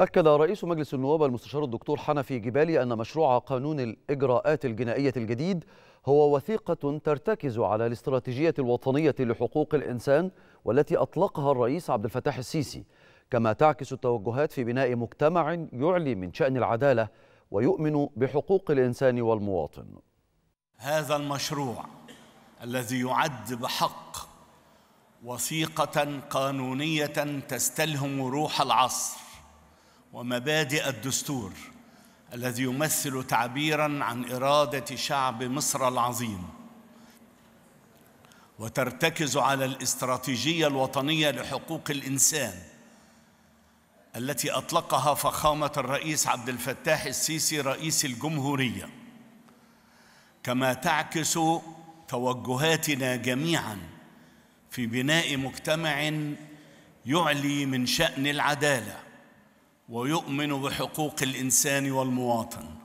أكد رئيس مجلس النواب المستشار الدكتور حنفي جبالي أن مشروع قانون الإجراءات الجنائية الجديد هو وثيقة ترتكز على الاستراتيجية الوطنية لحقوق الإنسان والتي أطلقها الرئيس عبد الفتاح السيسي كما تعكس التوجهات في بناء مجتمع يعلي من شأن العدالة ويؤمن بحقوق الإنسان والمواطن هذا المشروع الذي يعد بحق وثيقة قانونية تستلهم روح العصر ومبادئ الدستور الذي يمثل تعبيرا عن اراده شعب مصر العظيم وترتكز على الاستراتيجيه الوطنيه لحقوق الانسان التي اطلقها فخامه الرئيس عبد الفتاح السيسي رئيس الجمهوريه كما تعكس توجهاتنا جميعا في بناء مجتمع يعلي من شان العداله ويؤمن بحقوق الانسان والمواطن